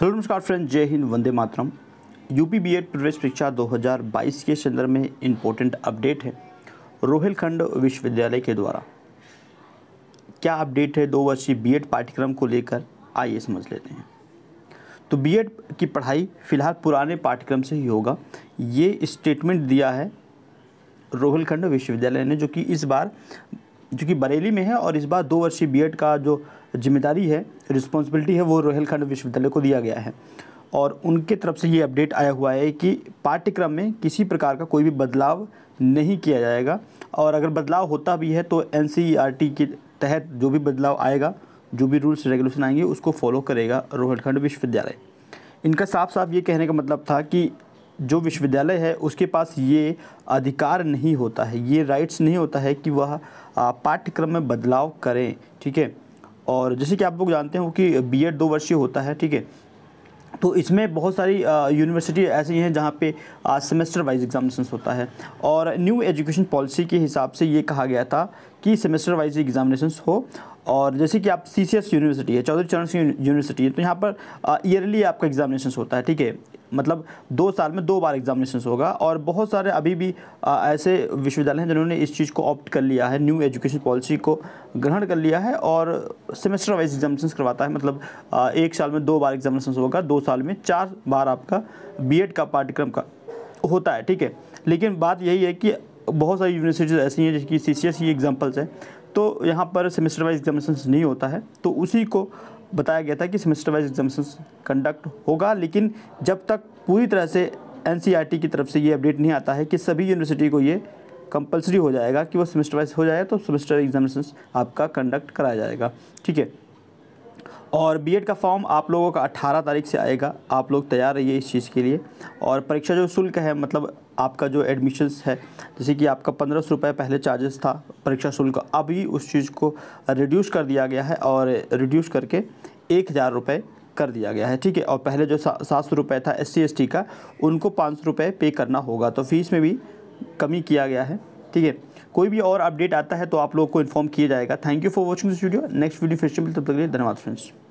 hello नमस्कार friend जय हिंद वंदे मातरम यूपी बीएड प्रवेश परीक्षा 2022 के संदर्भ में इम्पोर्टेंट अपडेट है रोहिलखंड विश्वविद्यालय के द्वारा क्या अपडेट है दो वर्षीय बीएड पाठ्यक्रम को लेकर आइए समझ लेते हैं तो बीएड की पढ़ाई फिलहाल पुराने पाठ्यक्रम से ही होगा ये स्टेटमेंट दिया है रोहिलखंड विश्वविद्यालय ने जो कि इस बार जो कि बरेली में है और इस बार दो वर्षीय एड का जो जिम्मेदारी है रिस्पॉन्सिबिलिटी है वो रोहेलखंड विश्वविद्यालय को दिया गया है और उनके तरफ से ये अपडेट आया हुआ है कि पाठ्यक्रम में किसी प्रकार का कोई भी बदलाव नहीं किया जाएगा और अगर बदलाव होता भी है तो एन e के तहत जो भी बदलाव आएगा जो भी रूल्स रेगुलेशन आएंगे उसको फॉलो करेगा रोहिलखंड विश्वविद्यालय इनका साफ साफ ये कहने का मतलब था कि जो विश्वविद्यालय है उसके पास ये अधिकार नहीं होता है ये राइट्स नहीं होता है कि वह पाठ्यक्रम में बदलाव करें ठीक है और जैसे कि आप लोग जानते हो कि बी एड दो वर्षीय होता है ठीक है तो इसमें बहुत सारी यूनिवर्सिटी ऐसी हैं जहाँ पे सेमेस्टर वाइज एग्जामिनेशन होता है और न्यू एजुकेशन पॉलिसी के हिसाब से ये कहा गया था कि सेमेस्टर वाइज एग्जामिनेशन हो और जैसे कि आप सी यूनिवर्सिटी है चौधरी चरण सिंह यूनिवर्सिटी है तो यहाँ पर ईयरली आपका एग्जामिनेशन होता है ठीक है मतलब दो साल में दो बार एग्जामिनेशन होगा और बहुत सारे अभी भी आ, ऐसे विश्वविद्यालय हैं जिन्होंने इस चीज़ को ऑप्ट कर लिया है न्यू एजुकेशन पॉलिसी को ग्रहण कर लिया है और सेमेस्टर वाइज एग्जामिनेशन करवाता है मतलब आ, एक साल में दो बार एग्जामिनेशन होगा दो साल में चार बार आपका बी का पाठ्यक्रम का होता है ठीक है लेकिन बात यही है कि बहुत सारी यूनिवर्सिटीज़ ऐसी हैं जिसकी सी सी एग्जाम्पल्स हैं तो यहाँ पर सेमेस्टर वाइज एग्जामिनेशन नहीं होता है तो उसी को बताया गया था कि सेमेस्टर वाइज एग्जामिनेशन कंडक्ट होगा लेकिन जब तक पूरी तरह से एन e की तरफ से ये अपडेट नहीं आता है कि सभी यूनिवर्सिटी को ये कंपलसरी हो जाएगा कि वो सेमेस्टर वाइज हो जाए तो सेमेस्टर एग्जामेशन आपका कंडक्ट कराया जाएगा ठीक है और बीएड का फॉर्म आप लोगों का 18 तारीख से आएगा आप लोग तैयार रहिए इस चीज़ के लिए और परीक्षा जो शुल्क है मतलब आपका जो एडमिशन्स है जैसे कि आपका पंद्रह सौ रुपये पहले चार्जेस था परीक्षा शुल्क अभी उस चीज़ को रिड्यूस कर दिया गया है और रिड्यूस करके एक हज़ार रुपये कर दिया गया है ठीक है और पहले जो सात सौ रुपये था एस सी का उनको पाँच सौ रुपये पे करना होगा तो फीस में भी कमी किया गया है ठीक है कोई भी और अपडेट आता है तो आप लोग को इन्फॉर्म किया जाएगा thank you for watching this video next video फिर से मिलते तब तक के लिए धन्यवाद फ्रेंड्स